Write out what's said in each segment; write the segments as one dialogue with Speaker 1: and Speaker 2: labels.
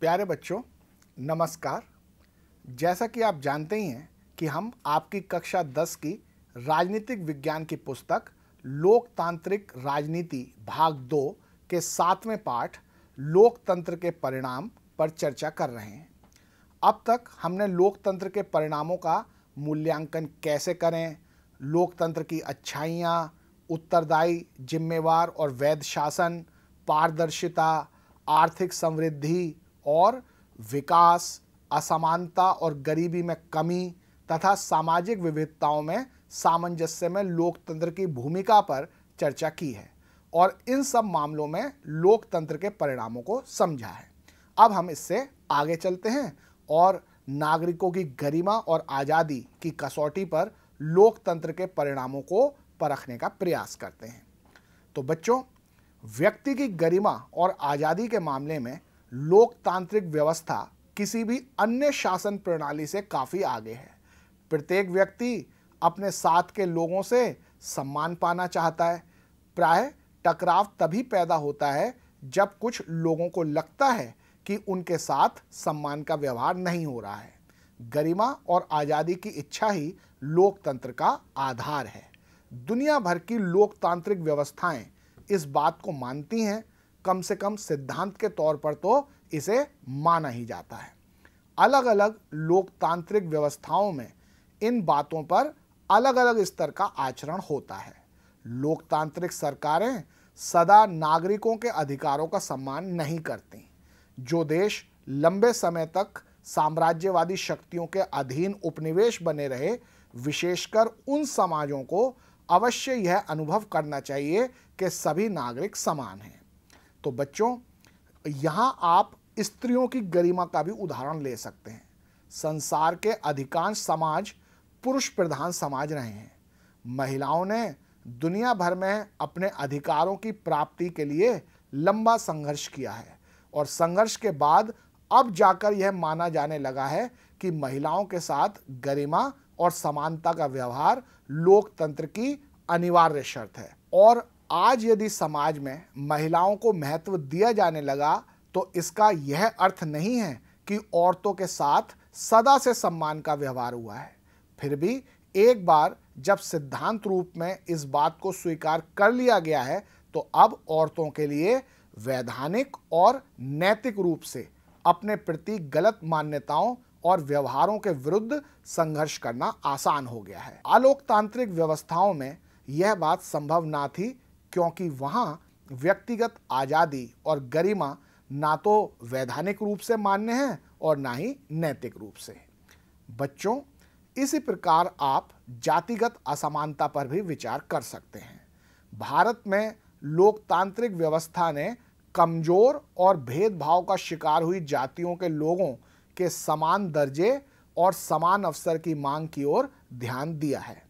Speaker 1: प्यारे बच्चों नमस्कार जैसा कि आप जानते ही हैं कि हम आपकी कक्षा 10 की राजनीतिक विज्ञान की पुस्तक लोकतांत्रिक राजनीति भाग दो के सातवें पाठ लोकतंत्र के परिणाम पर चर्चा कर रहे हैं अब तक हमने लोकतंत्र के परिणामों का मूल्यांकन कैसे करें लोकतंत्र की अच्छाइयाँ उत्तरदायी जिम्मेवार और वैध शासन पारदर्शिता आर्थिक समृद्धि और विकास असमानता और गरीबी में कमी तथा सामाजिक विविधताओं में सामंजस्य में लोकतंत्र की भूमिका पर चर्चा की है और इन सब मामलों में लोकतंत्र के परिणामों को समझा है अब हम इससे आगे चलते हैं और नागरिकों की गरिमा और आज़ादी की कसौटी पर लोकतंत्र के परिणामों को परखने का प्रयास करते हैं तो बच्चों व्यक्ति की गरिमा और आज़ादी के मामले में लोकतांत्रिक व्यवस्था किसी भी अन्य शासन प्रणाली से काफ़ी आगे है प्रत्येक व्यक्ति अपने साथ के लोगों से सम्मान पाना चाहता है प्राय टकराव तभी पैदा होता है जब कुछ लोगों को लगता है कि उनके साथ सम्मान का व्यवहार नहीं हो रहा है गरिमा और आज़ादी की इच्छा ही लोकतंत्र का आधार है दुनिया भर की लोकतांत्रिक व्यवस्थाएं इस बात को मानती हैं कम से कम सिद्धांत के तौर पर तो इसे माना ही जाता है अलग अलग लोकतांत्रिक व्यवस्थाओं में इन बातों पर अलग अलग स्तर का आचरण होता है लोकतांत्रिक सरकारें सदा नागरिकों के अधिकारों का सम्मान नहीं करती जो देश लंबे समय तक साम्राज्यवादी शक्तियों के अधीन उपनिवेश बने रहे विशेषकर उन समाजों को अवश्य यह अनुभव करना चाहिए कि सभी नागरिक समान हैं तो बच्चों यहाँ आप स्त्रियों की गरिमा का भी उदाहरण ले सकते हैं संसार के अधिकांश समाज पुरुष प्रधान समाज रहे हैं महिलाओं ने दुनिया भर में अपने अधिकारों की प्राप्ति के लिए लंबा संघर्ष किया है और संघर्ष के बाद अब जाकर यह माना जाने लगा है कि महिलाओं के साथ गरिमा और समानता का व्यवहार लोकतंत्र की अनिवार्य शर्त है और आज यदि समाज में महिलाओं को महत्व दिया जाने लगा तो इसका यह अर्थ नहीं है कि औरतों के साथ सदा से सम्मान का व्यवहार हुआ है फिर भी एक बार जब सिद्धांत रूप में इस बात को स्वीकार कर लिया गया है तो अब औरतों के लिए वैधानिक और नैतिक रूप से अपने प्रति गलत मान्यताओं और व्यवहारों के विरुद्ध संघर्ष करना आसान हो गया है आलोकतांत्रिक व्यवस्थाओं में यह बात संभव ना थी क्योंकि वहाँ व्यक्तिगत आज़ादी और गरिमा ना तो वैधानिक रूप से मान्य है और ना ही नैतिक रूप से बच्चों इसी प्रकार आप जातिगत असमानता पर भी विचार कर सकते हैं भारत में लोकतांत्रिक व्यवस्था ने कमजोर और भेदभाव का शिकार हुई जातियों के लोगों के समान दर्जे और समान अवसर की मांग की ओर ध्यान दिया है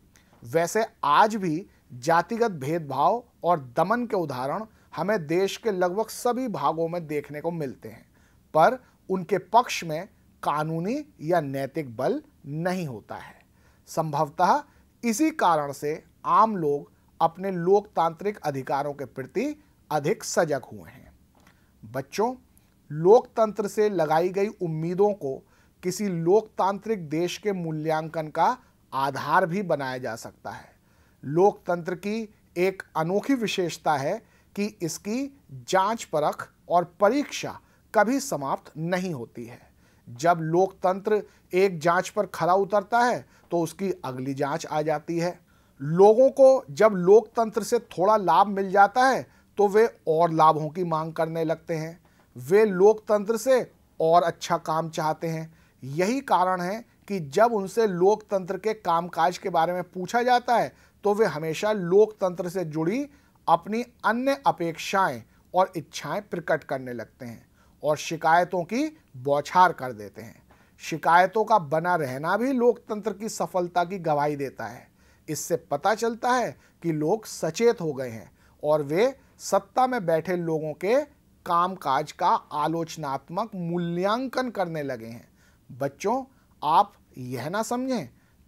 Speaker 1: वैसे आज भी जातिगत भेदभाव और दमन के उदाहरण हमें देश के लगभग सभी भागों में देखने को मिलते हैं पर उनके पक्ष में कानूनी या नैतिक बल नहीं होता है संभवतः इसी कारण से आम लोग अपने लोकतांत्रिक अधिकारों के प्रति अधिक सजग हुए हैं बच्चों लोकतंत्र से लगाई गई उम्मीदों को किसी लोकतांत्रिक देश के मूल्यांकन का आधार भी बनाया जा सकता है लोकतंत्र की एक अनोखी विशेषता है कि इसकी जांच परख और परीक्षा कभी समाप्त नहीं होती है जब लोकतंत्र एक जांच पर खरा उतरता है तो उसकी अगली जांच आ जाती है लोगों को जब लोकतंत्र से थोड़ा लाभ मिल जाता है तो वे और लाभों की मांग करने लगते हैं वे लोकतंत्र से और अच्छा काम चाहते हैं यही कारण है कि जब उनसे लोकतंत्र के कामकाज के बारे में पूछा जाता है तो वे हमेशा लोकतंत्र से जुड़ी अपनी अन्य अपेक्षाएं और इच्छाएं प्रकट करने लगते हैं और शिकायतों की बौछार कर देते हैं शिकायतों का बना रहना भी लोकतंत्र की सफलता की गवाही देता है इससे पता चलता है कि लोग सचेत हो गए हैं और वे सत्ता में बैठे लोगों के कामकाज का आलोचनात्मक मूल्यांकन करने लगे हैं बच्चों आप यह ना समझें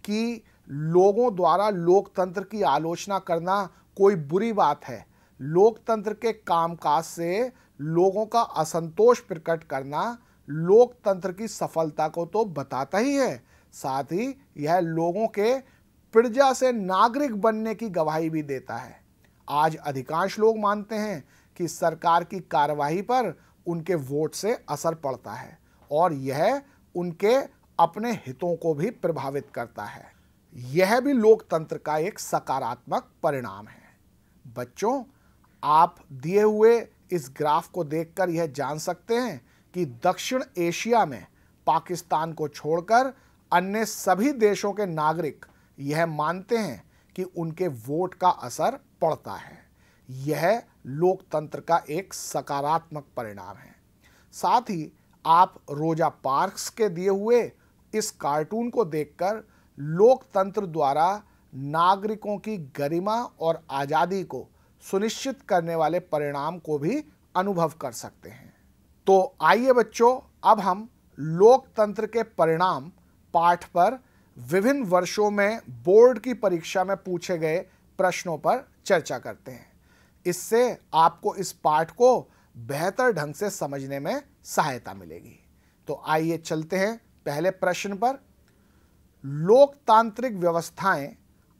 Speaker 1: कि लोगों द्वारा लोकतंत्र की आलोचना करना कोई बुरी बात है लोकतंत्र के कामकाज से लोगों का असंतोष प्रकट करना लोकतंत्र की सफलता को तो बताता ही है साथ ही यह लोगों के प्रजा से नागरिक बनने की गवाही भी देता है आज अधिकांश लोग मानते हैं कि सरकार की कार्यवाही पर उनके वोट से असर पड़ता है और यह उनके अपने हितों को भी प्रभावित करता है यह भी लोकतंत्र का एक सकारात्मक परिणाम है बच्चों आप दिए हुए इस ग्राफ को देखकर यह जान सकते हैं कि दक्षिण एशिया में पाकिस्तान को छोड़कर अन्य सभी देशों के नागरिक यह मानते हैं कि उनके वोट का असर पड़ता है यह लोकतंत्र का एक सकारात्मक परिणाम है साथ ही आप रोजा पार्क्स के दिए हुए इस कार्टून को देखकर लोकतंत्र द्वारा नागरिकों की गरिमा और आज़ादी को सुनिश्चित करने वाले परिणाम को भी अनुभव कर सकते हैं तो आइए बच्चों अब हम लोकतंत्र के परिणाम पाठ पर विभिन्न वर्षों में बोर्ड की परीक्षा में पूछे गए प्रश्नों पर चर्चा करते हैं इससे आपको इस पाठ को बेहतर ढंग से समझने में सहायता मिलेगी तो आइए चलते हैं पहले प्रश्न पर लोकतांत्रिक व्यवस्थाएं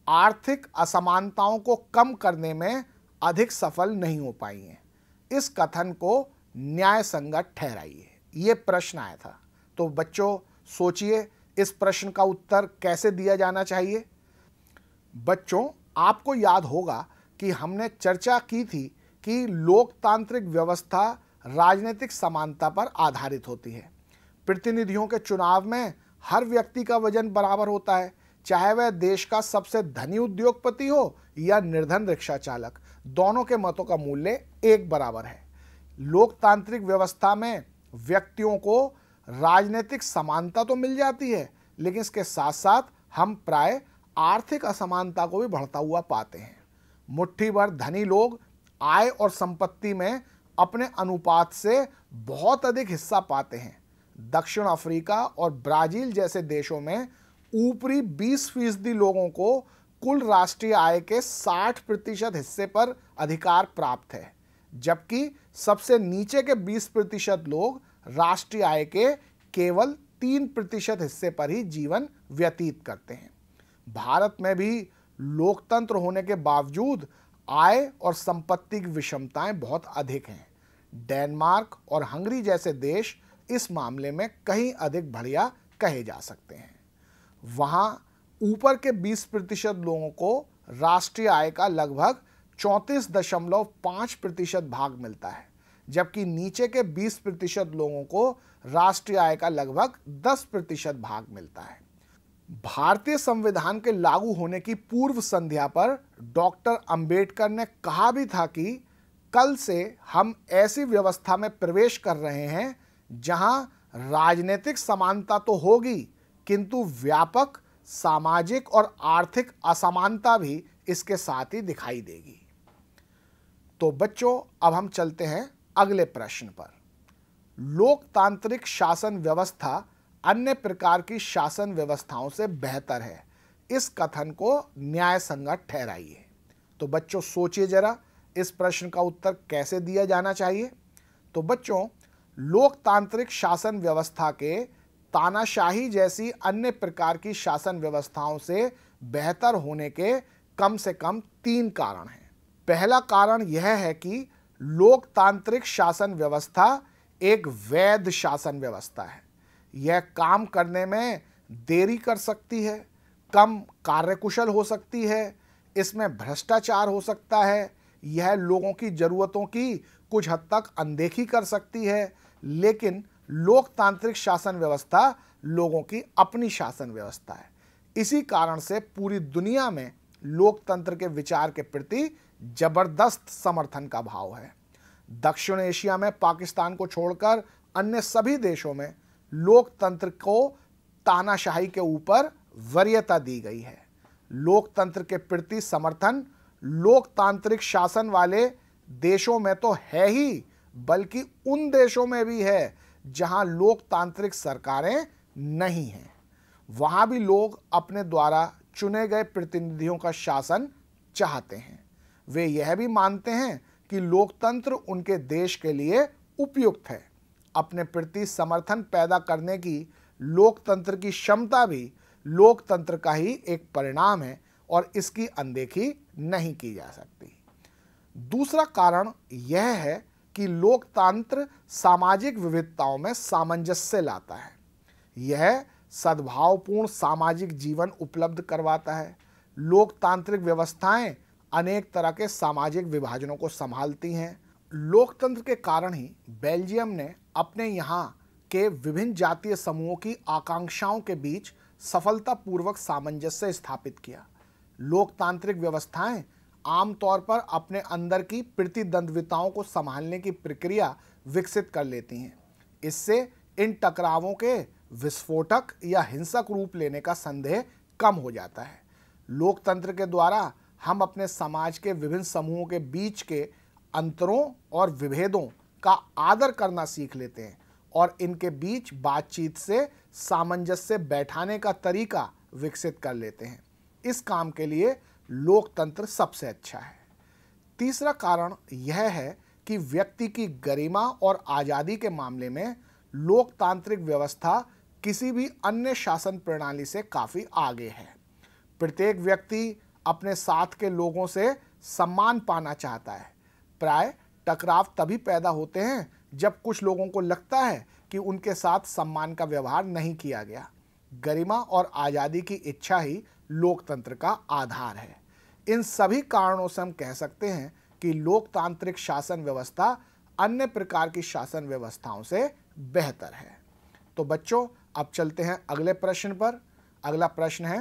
Speaker 1: आर्थिक असमानताओं को कम करने में अधिक सफल नहीं हो पाई हैं इस कथन को न्याय संगत ठहराइए ये प्रश्न आया था तो बच्चों सोचिए इस प्रश्न का उत्तर कैसे दिया जाना चाहिए बच्चों आपको याद होगा कि हमने चर्चा की थी कि लोकतांत्रिक व्यवस्था राजनीतिक समानता पर आधारित होती है प्रतिनिधियों के चुनाव में हर व्यक्ति का वजन बराबर होता है चाहे वह देश का सबसे धनी उद्योगपति हो या निर्धन रिक्शा चालक दोनों के मतों का मूल्य एक बराबर है लोकतांत्रिक व्यवस्था में व्यक्तियों को राजनीतिक समानता तो मिल जाती है लेकिन इसके साथ साथ हम प्राय आर्थिक असमानता को भी बढ़ता हुआ पाते हैं मुट्ठी भर धनी लोग आय और संपत्ति में अपने अनुपात से बहुत अधिक हिस्सा पाते हैं दक्षिण अफ्रीका और ब्राज़ील जैसे देशों में ऊपरी 20 फीसदी लोगों को कुल राष्ट्रीय आय के 60 प्रतिशत हिस्से पर अधिकार प्राप्त है जबकि सबसे नीचे के 20 प्रतिशत लोग राष्ट्रीय आय के केवल 3 प्रतिशत हिस्से पर ही जीवन व्यतीत करते हैं भारत में भी लोकतंत्र होने के बावजूद आय और संपत्ति की विषमताएं बहुत अधिक हैं डेनमार्क और हंगरी जैसे देश इस मामले में कहीं अधिक बढ़िया कहे जा सकते हैं वहाँ ऊपर के 20 प्रतिशत लोगों को राष्ट्रीय आय का लगभग चौंतीस दशमलव पाँच प्रतिशत भाग मिलता है जबकि नीचे के 20 प्रतिशत लोगों को राष्ट्रीय आय का लगभग 10 प्रतिशत भाग मिलता है भारतीय संविधान के लागू होने की पूर्व संध्या पर डॉक्टर अंबेडकर ने कहा भी था कि कल से हम ऐसी व्यवस्था में प्रवेश कर रहे हैं जहां राजनीतिक समानता तो होगी किंतु व्यापक सामाजिक और आर्थिक असमानता भी इसके साथ ही दिखाई देगी तो बच्चों अब हम चलते हैं अगले प्रश्न पर लोकतांत्रिक शासन व्यवस्था अन्य प्रकार की शासन व्यवस्थाओं से बेहतर है इस कथन को न्याय संगत ठहराइए तो बच्चों सोचिए जरा इस प्रश्न का उत्तर कैसे दिया जाना चाहिए तो बच्चों लोकतांत्रिक शासन व्यवस्था के तानाशाही जैसी अन्य प्रकार की शासन व्यवस्थाओं से बेहतर होने के कम से कम तीन कारण हैं पहला कारण यह है कि लोकतांत्रिक शासन व्यवस्था एक वैध शासन व्यवस्था है यह काम करने में देरी कर सकती है कम कार्यकुशल हो सकती है इसमें भ्रष्टाचार हो सकता है यह लोगों की ज़रूरतों की कुछ हद तक अनदेखी कर सकती है लेकिन लोकतांत्रिक शासन व्यवस्था लोगों की अपनी शासन व्यवस्था है इसी कारण से पूरी दुनिया में लोकतंत्र के विचार के प्रति जबरदस्त समर्थन का भाव है दक्षिण एशिया में पाकिस्तान को छोड़कर अन्य सभी देशों में लोकतंत्र को तानाशाही के ऊपर वरीयता दी गई है लोकतंत्र के प्रति समर्थन लोकतांत्रिक शासन वाले देशों में तो है ही बल्कि उन देशों में भी है जहां लोकतांत्रिक सरकारें नहीं हैं वहां भी लोग अपने द्वारा चुने गए प्रतिनिधियों का शासन चाहते हैं वे यह भी मानते हैं कि लोकतंत्र उनके देश के लिए उपयुक्त है अपने प्रति समर्थन पैदा करने की लोकतंत्र की क्षमता भी लोकतंत्र का ही एक परिणाम है और इसकी अनदेखी नहीं की जा सकती दूसरा कारण यह है कि लोकतंत्र सामाजिक विविधताओं में सामंजस्य लाता है यह सद्भावपूर्ण सामाजिक जीवन उपलब्ध करवाता है लोकतांत्रिक व्यवस्थाएं अनेक तरह के सामाजिक विभाजनों को संभालती हैं लोकतंत्र के कारण ही बेल्जियम ने अपने यहाँ के विभिन्न जातीय समूहों की आकांक्षाओं के बीच सफलतापूर्वक सामंजस्य स्थापित किया लोकतांत्रिक व्यवस्थाएं आमतौर पर अपने अंदर की प्रतिद्वंद्विताओं को संभालने की प्रक्रिया विकसित कर लेती हैं इससे इन टकरावों के विस्फोटक या हिंसक रूप लेने का संदेह कम हो जाता है लोकतंत्र के द्वारा हम अपने समाज के विभिन्न समूहों के बीच के अंतरों और विभेदों का आदर करना सीख लेते हैं और इनके बीच बातचीत से सामंजस्य बैठाने का तरीका विकसित कर लेते हैं इस काम के लिए लोकतंत्र सबसे अच्छा है तीसरा कारण यह है कि व्यक्ति की गरिमा और आज़ादी के मामले में लोकतांत्रिक व्यवस्था किसी भी अन्य शासन प्रणाली से काफ़ी आगे है प्रत्येक व्यक्ति अपने साथ के लोगों से सम्मान पाना चाहता है प्राय टकराव तभी पैदा होते हैं जब कुछ लोगों को लगता है कि उनके साथ सम्मान का व्यवहार नहीं किया गया गरिमा और आज़ादी की इच्छा ही लोकतंत्र का आधार है इन सभी कारणों से हम कह सकते हैं कि लोकतांत्रिक शासन व्यवस्था अन्य प्रकार की शासन व्यवस्थाओं से बेहतर है तो बच्चों अब चलते हैं अगले प्रश्न पर अगला प्रश्न है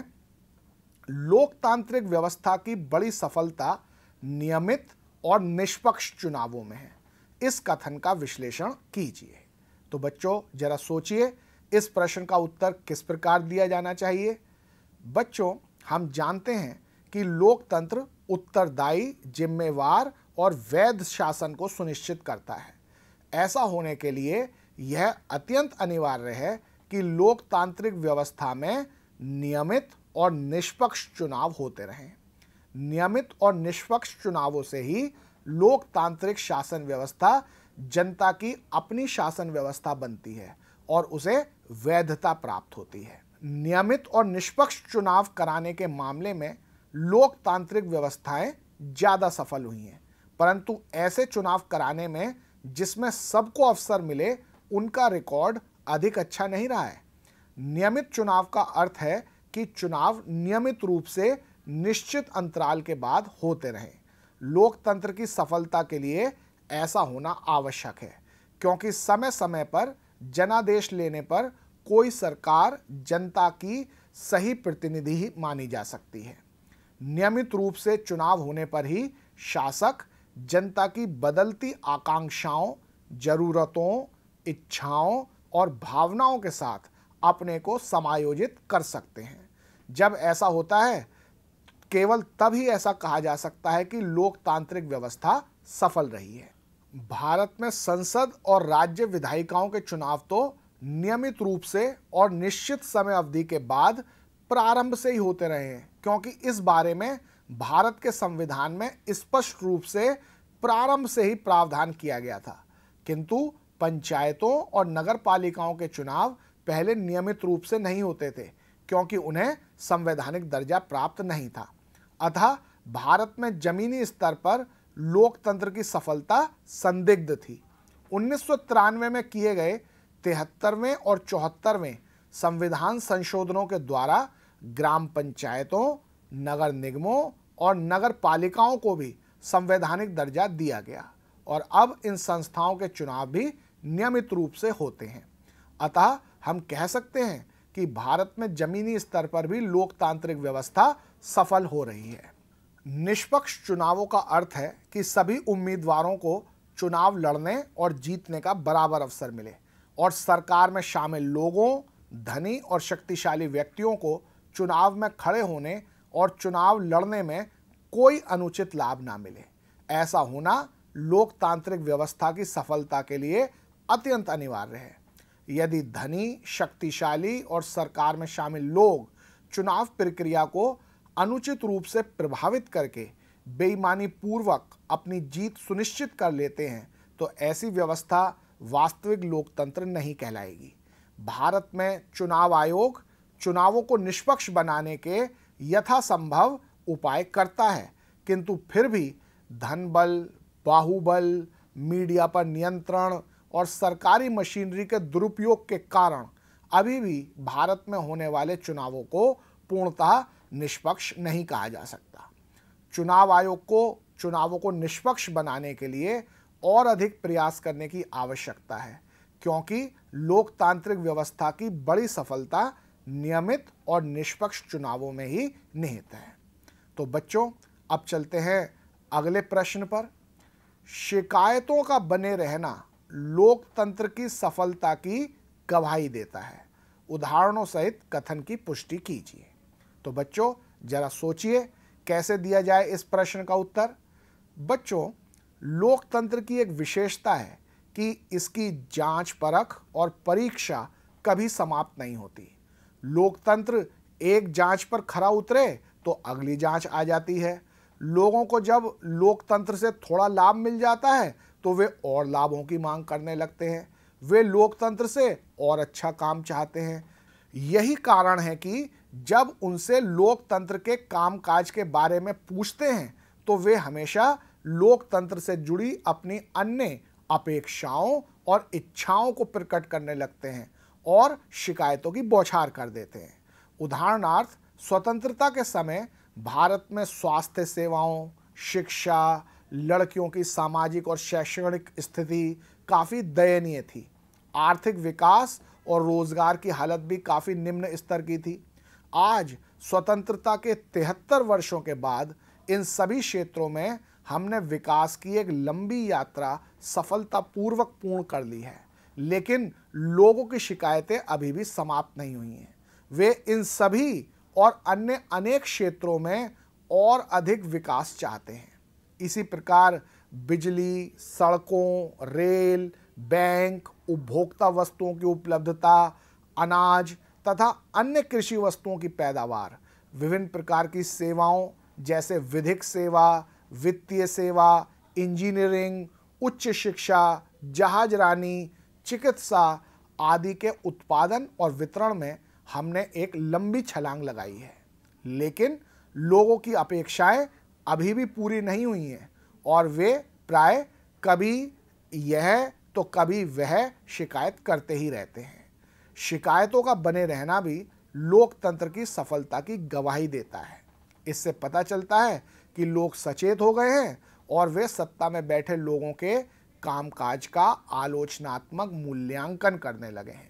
Speaker 1: लोकतांत्रिक व्यवस्था की बड़ी सफलता नियमित और निष्पक्ष चुनावों में है इस कथन का विश्लेषण कीजिए तो बच्चों जरा सोचिए इस प्रश्न का उत्तर किस प्रकार दिया जाना चाहिए बच्चों हम जानते हैं कि लोकतंत्र उत्तरदायी जिम्मेवार और वैध शासन को सुनिश्चित करता है ऐसा होने के लिए यह अत्यंत अनिवार्य है कि लोकतांत्रिक व्यवस्था में नियमित और निष्पक्ष चुनाव होते रहें नियमित और निष्पक्ष चुनावों से ही लोकतांत्रिक शासन व्यवस्था जनता की अपनी शासन व्यवस्था बनती है और उसे वैधता प्राप्त होती है नियमित और निष्पक्ष चुनाव कराने के मामले में लोकतांत्रिक व्यवस्थाएं ज़्यादा सफल हुई हैं परंतु ऐसे चुनाव कराने में जिसमें सबको अवसर मिले उनका रिकॉर्ड अधिक अच्छा नहीं रहा है नियमित चुनाव का अर्थ है कि चुनाव नियमित रूप से निश्चित अंतराल के बाद होते रहें लोकतंत्र की सफलता के लिए ऐसा होना आवश्यक है क्योंकि समय समय पर जनादेश लेने पर कोई सरकार जनता की सही प्रतिनिधि ही मानी जा सकती है नियमित रूप से चुनाव होने पर ही शासक जनता की बदलती आकांक्षाओं जरूरतों इच्छाओं और भावनाओं के साथ अपने को समायोजित कर सकते हैं जब ऐसा होता है केवल तब ही ऐसा कहा जा सकता है कि लोकतांत्रिक व्यवस्था सफल रही है भारत में संसद और राज्य विधायिकाओं के चुनाव तो नियमित रूप से और निश्चित समय अवधि के बाद प्रारंभ से ही होते रहे हैं क्योंकि इस बारे में भारत के संविधान में स्पष्ट रूप से प्रारंभ से ही प्रावधान किया गया था किंतु पंचायतों और नगर पालिकाओं के चुनाव पहले नियमित रूप से नहीं होते थे क्योंकि उन्हें संवैधानिक दर्जा प्राप्त नहीं था अतः भारत में जमीनी स्तर पर लोकतंत्र की सफलता संदिग्ध थी उन्नीस में किए गए तिहत्तरवें और चौहत्तरवें संविधान संशोधनों के द्वारा ग्राम पंचायतों नगर निगमों और नगर पालिकाओं को भी संवैधानिक दर्जा दिया गया और अब इन संस्थाओं के चुनाव भी नियमित रूप से होते हैं अतः हम कह सकते हैं कि भारत में जमीनी स्तर पर भी लोकतांत्रिक व्यवस्था सफल हो रही है निष्पक्ष चुनावों का अर्थ है कि सभी उम्मीदवारों को चुनाव लड़ने और जीतने का बराबर अवसर मिले और सरकार में शामिल लोगों धनी और शक्तिशाली व्यक्तियों को चुनाव में खड़े होने और चुनाव लड़ने में कोई अनुचित लाभ ना मिले ऐसा होना लोकतांत्रिक व्यवस्था की सफलता के लिए अत्यंत अनिवार्य है यदि धनी शक्तिशाली और सरकार में शामिल लोग चुनाव प्रक्रिया को अनुचित रूप से प्रभावित करके बेईमानी पूर्वक अपनी जीत सुनिश्चित कर लेते हैं तो ऐसी व्यवस्था वास्तविक लोकतंत्र नहीं कहलाएगी भारत में चुनाव आयोग चुनावों को निष्पक्ष बनाने के यथासंभव उपाय करता है किंतु फिर भी धन बल बाहुबल मीडिया पर नियंत्रण और सरकारी मशीनरी के दुरुपयोग के कारण अभी भी भारत में होने वाले चुनावों को पूर्णतः निष्पक्ष नहीं कहा जा सकता चुनाव आयोग को चुनावों को निष्पक्ष बनाने के लिए और अधिक प्रयास करने की आवश्यकता है क्योंकि लोकतांत्रिक व्यवस्था की बड़ी सफलता नियमित और निष्पक्ष चुनावों में ही निहित है तो बच्चों अब चलते हैं अगले प्रश्न पर शिकायतों का बने रहना लोकतंत्र की सफलता की गवाही देता है उदाहरणों सहित कथन की पुष्टि कीजिए तो बच्चों जरा सोचिए कैसे दिया जाए इस प्रश्न का उत्तर बच्चों लोकतंत्र की एक विशेषता है कि इसकी जांच परख और परीक्षा कभी समाप्त नहीं होती लोकतंत्र एक जांच पर खरा उतरे तो अगली जांच आ जाती है लोगों को जब लोकतंत्र से थोड़ा लाभ मिल जाता है तो वे और लाभों की मांग करने लगते हैं वे लोकतंत्र से और अच्छा काम चाहते हैं यही कारण है कि जब उनसे लोकतंत्र के कामकाज के बारे में पूछते हैं तो वे हमेशा लोकतंत्र से जुड़ी अपनी अन्य अपेक्षाओं और इच्छाओं को प्रकट करने लगते हैं और शिकायतों की बौछार कर देते हैं उदाहरणार्थ स्वतंत्रता के समय भारत में स्वास्थ्य सेवाओं शिक्षा लड़कियों की सामाजिक और शैक्षणिक स्थिति काफ़ी दयनीय थी आर्थिक विकास और रोजगार की हालत भी काफ़ी निम्न स्तर की थी आज स्वतंत्रता के तिहत्तर वर्षों के बाद इन सभी क्षेत्रों में हमने विकास की एक लंबी यात्रा सफलतापूर्वक पूर्ण कर ली है लेकिन लोगों की शिकायतें अभी भी समाप्त नहीं हुई हैं वे इन सभी और अन्य अनेक क्षेत्रों में और अधिक विकास चाहते हैं इसी प्रकार बिजली सड़कों रेल बैंक उपभोक्ता वस्तुओं की उपलब्धता अनाज तथा अन्य कृषि वस्तुओं की पैदावार विभिन्न प्रकार की सेवाओं जैसे विधिक सेवा वित्तीय सेवा इंजीनियरिंग उच्च शिक्षा जहाजरानी चिकित्सा आदि के उत्पादन और वितरण में हमने एक लंबी छलांग लगाई है लेकिन लोगों की अपेक्षाएं अभी भी पूरी नहीं हुई हैं और वे प्राय कभी यह तो कभी वह शिकायत करते ही रहते हैं शिकायतों का बने रहना भी लोकतंत्र की सफलता की गवाही देता है इससे पता चलता है कि लोग सचेत हो गए हैं और वे सत्ता में बैठे लोगों के कामकाज का आलोचनात्मक मूल्यांकन करने लगे हैं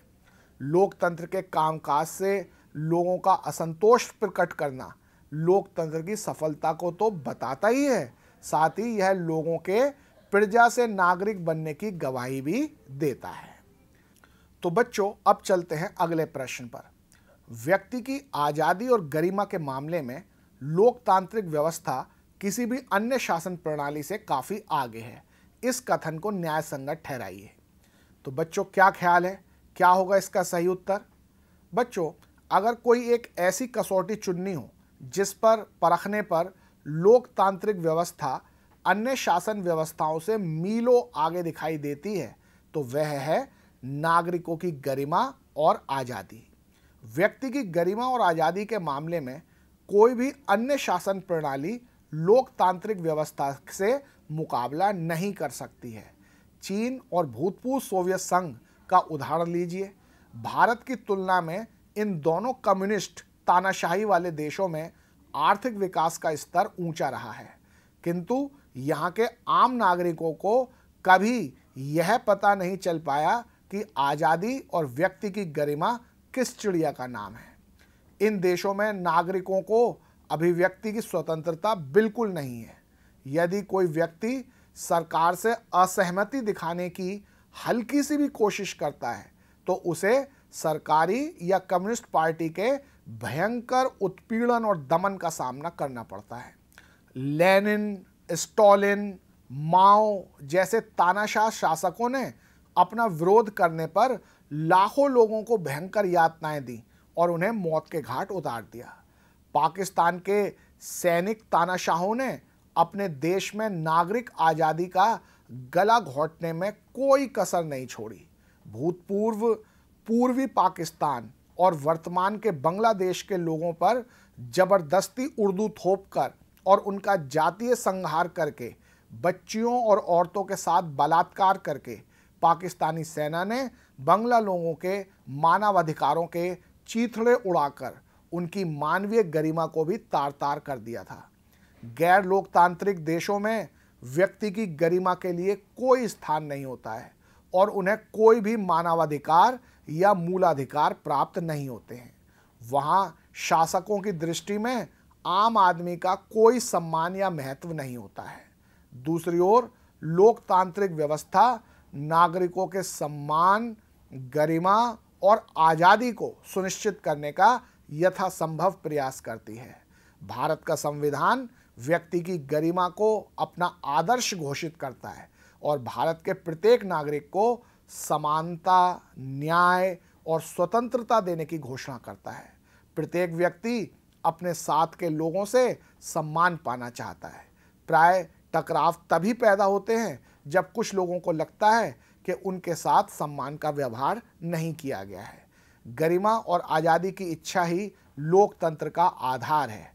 Speaker 1: लोकतंत्र के कामकाज से लोगों का असंतोष प्रकट करना लोकतंत्र की सफलता को तो बताता ही है साथ ही यह लोगों के प्रजा से नागरिक बनने की गवाही भी देता है तो बच्चों अब चलते हैं अगले प्रश्न पर व्यक्ति की आज़ादी और गरिमा के मामले में लोकतांत्रिक व्यवस्था किसी भी अन्य शासन प्रणाली से काफ़ी आगे है इस कथन को न्याय संगत ठहराइए तो बच्चों क्या ख्याल है क्या होगा इसका सही उत्तर बच्चों अगर कोई एक ऐसी कसौटी चुननी हो जिस पर परखने पर लोकतांत्रिक व्यवस्था अन्य शासन व्यवस्थाओं से मीलों आगे दिखाई देती है तो वह है नागरिकों की गरिमा और आज़ादी व्यक्ति की गरिमा और आज़ादी के मामले में कोई भी अन्य शासन प्रणाली लोकतांत्रिक व्यवस्था से मुकाबला नहीं कर सकती है चीन और भूतपूर्व सोवियत संघ का उदाहरण लीजिए भारत की तुलना में इन दोनों कम्युनिस्ट तानाशाही वाले देशों में आर्थिक विकास का स्तर ऊंचा रहा है किंतु यहाँ के आम नागरिकों को कभी यह पता नहीं चल पाया कि आज़ादी और व्यक्ति की गरिमा किस चिड़िया का नाम है इन देशों में नागरिकों को अभिव्यक्ति की स्वतंत्रता बिल्कुल नहीं है यदि कोई व्यक्ति सरकार से असहमति दिखाने की हल्की सी भी कोशिश करता है तो उसे सरकारी या कम्युनिस्ट पार्टी के भयंकर उत्पीड़न और दमन का सामना करना पड़ता है लेनिन स्टॉलिन माओ जैसे तानाशाह शासकों ने अपना विरोध करने पर लाखों लोगों को भयंकर यातनाएं दी और उन्हें मौत के घाट उतार दिया पाकिस्तान के सैनिक तानाशाहों ने अपने देश में नागरिक आज़ादी का गला घोटने में कोई कसर नहीं छोड़ी भूतपूर्व पूर्वी पाकिस्तान और वर्तमान के बांग्लादेश के लोगों पर जबरदस्ती उर्दू थोप कर और उनका जातीय संहार करके बच्चियों और औरतों के साथ बलात्कार करके पाकिस्तानी सेना ने बांग्ला लोगों के मानवाधिकारों के चीथड़े उड़ाकर उनकी मानवीय गरिमा को भी तार तार कर दिया था गैर लोकतांत्रिक देशों में व्यक्ति की गरिमा के लिए कोई स्थान नहीं होता है और उन्हें कोई भी मानवाधिकार या मूलाधिकार प्राप्त नहीं होते हैं वहाँ शासकों की दृष्टि में आम आदमी का कोई सम्मान या महत्व नहीं होता है दूसरी ओर लोकतांत्रिक व्यवस्था नागरिकों के सम्मान गरिमा और आज़ादी को सुनिश्चित करने का यथासंभव प्रयास करती है भारत का संविधान व्यक्ति की गरिमा को अपना आदर्श घोषित करता है और भारत के प्रत्येक नागरिक को समानता न्याय और स्वतंत्रता देने की घोषणा करता है प्रत्येक व्यक्ति अपने साथ के लोगों से सम्मान पाना चाहता है प्राय टकराव तभी पैदा होते हैं जब कुछ लोगों को लगता है कि उनके साथ सम्मान का व्यवहार नहीं किया गया है गरिमा और आज़ादी की इच्छा ही लोकतंत्र का आधार है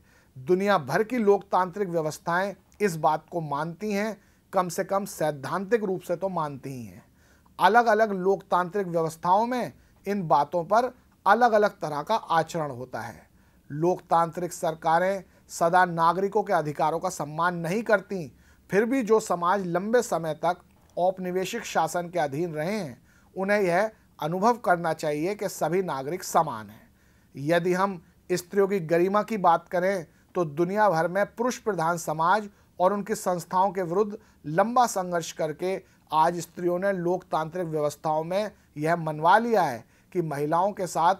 Speaker 1: दुनिया भर की लोकतांत्रिक व्यवस्थाएं इस बात को मानती हैं कम से कम सैद्धांतिक रूप से तो मानती ही हैं अलग अलग लोकतांत्रिक व्यवस्थाओं में इन बातों पर अलग अलग तरह का आचरण होता है लोकतांत्रिक सरकारें सदा नागरिकों के अधिकारों का सम्मान नहीं करती फिर भी जो समाज लंबे समय तक औपनिवेशिक शासन के अधीन रहे हैं उन्हें यह अनुभव करना चाहिए कि सभी नागरिक समान हैं यदि हम स्त्रियों की गरिमा की बात करें तो दुनिया भर में पुरुष प्रधान समाज और उनकी संस्थाओं के विरुद्ध लंबा संघर्ष करके आज स्त्रियों ने लोकतांत्रिक व्यवस्थाओं में यह मनवा लिया है कि महिलाओं के साथ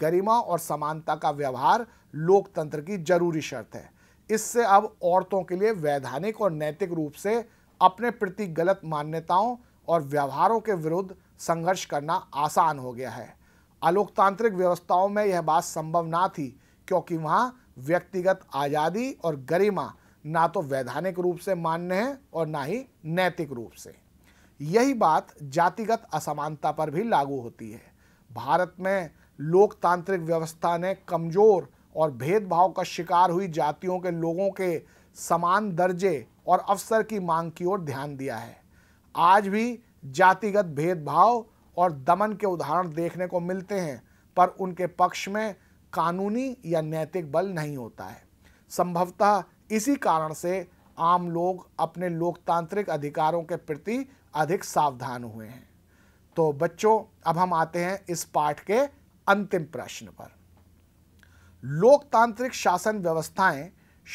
Speaker 1: गरिमा और समानता का व्यवहार लोकतंत्र की जरूरी शर्त है इससे अब औरतों के लिए वैधानिक और नैतिक रूप से अपने प्रति गलत मान्यताओं और व्यवहारों के विरुद्ध संघर्ष करना आसान हो गया है अलोकतांत्रिक व्यवस्थाओं में यह बात संभव ना थी क्योंकि वहाँ व्यक्तिगत आज़ादी और गरिमा ना तो वैधानिक रूप से मान्य है और ना ही नैतिक रूप से यही बात जातिगत असमानता पर भी लागू होती है भारत में लोकतांत्रिक व्यवस्था ने कमज़ोर और भेदभाव का शिकार हुई जातियों के लोगों के समान दर्जे और अवसर की मांग की ओर ध्यान दिया है आज भी जातिगत भेदभाव और दमन के उदाहरण देखने को मिलते हैं पर उनके पक्ष में कानूनी या नैतिक बल नहीं होता है संभवतः इसी कारण से आम लोग अपने लोकतांत्रिक अधिकारों के प्रति अधिक सावधान हुए हैं तो बच्चों अब हम आते हैं इस पाठ के अंतिम प्रश्न पर लोकतांत्रिक शासन व्यवस्थाएं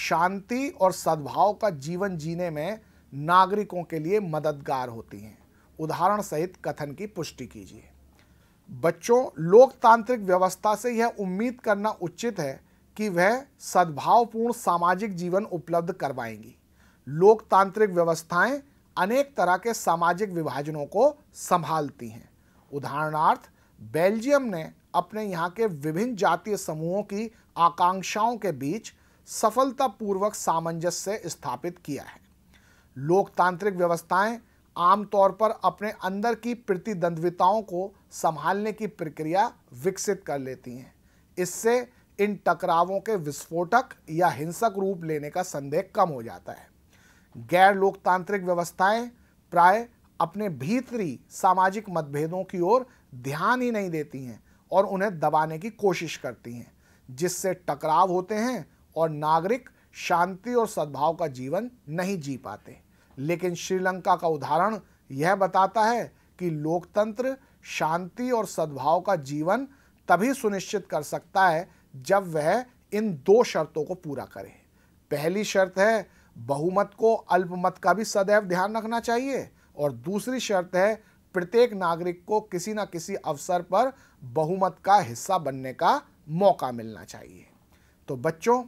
Speaker 1: शांति और सद्भाव का जीवन जीने में नागरिकों के लिए मददगार होती हैं उदाहरण सहित कथन की पुष्टि कीजिए बच्चों लोकतांत्रिक व्यवस्था से यह उम्मीद करना उचित है कि वह सद्भावपूर्ण सामाजिक जीवन उपलब्ध करवाएंगी लोकतांत्रिक व्यवस्थाएं अनेक तरह के सामाजिक विभाजनों को संभालती हैं उदाहरणार्थ बेल्जियम ने अपने यहाँ के विभिन्न जातीय समूहों की आकांक्षाओं के बीच सफलतापूर्वक सामंजस्य स्थापित किया है लोकतांत्रिक व्यवस्थाएं आमतौर पर अपने अंदर की प्रतिद्वंद्विताओं को संभालने की प्रक्रिया विकसित कर लेती हैं इससे इन टकरावों के विस्फोटक या हिंसक रूप लेने का संदेह कम हो जाता है गैर लोकतांत्रिक व्यवस्थाएं प्राय अपने भीतरी सामाजिक मतभेदों की ओर ध्यान ही नहीं देती हैं और उन्हें दबाने की कोशिश करती हैं जिससे टकराव होते हैं और नागरिक शांति और सद्भाव का जीवन नहीं जी पाते लेकिन श्रीलंका का उदाहरण यह बताता है कि लोकतंत्र शांति और सद्भाव का जीवन तभी सुनिश्चित कर सकता है जब वह इन दो शर्तों को पूरा करे पहली शर्त है बहुमत को अल्पमत का भी सदैव ध्यान रखना चाहिए और दूसरी शर्त है प्रत्येक नागरिक को किसी ना किसी अवसर पर बहुमत का हिस्सा बनने का मौका मिलना चाहिए तो बच्चों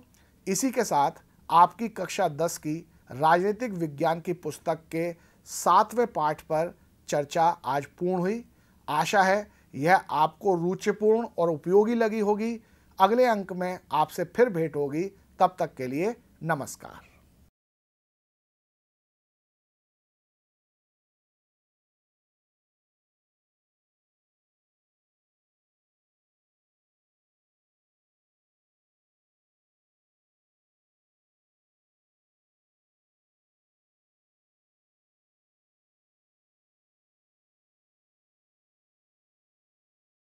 Speaker 1: इसी के साथ आपकी कक्षा 10 की राजनीतिक विज्ञान की पुस्तक के सातवें पाठ पर चर्चा आज पूर्ण हुई आशा है यह आपको रुचिपूर्ण और उपयोगी लगी होगी अगले अंक में आपसे फिर भेंट होगी तब तक के लिए नमस्कार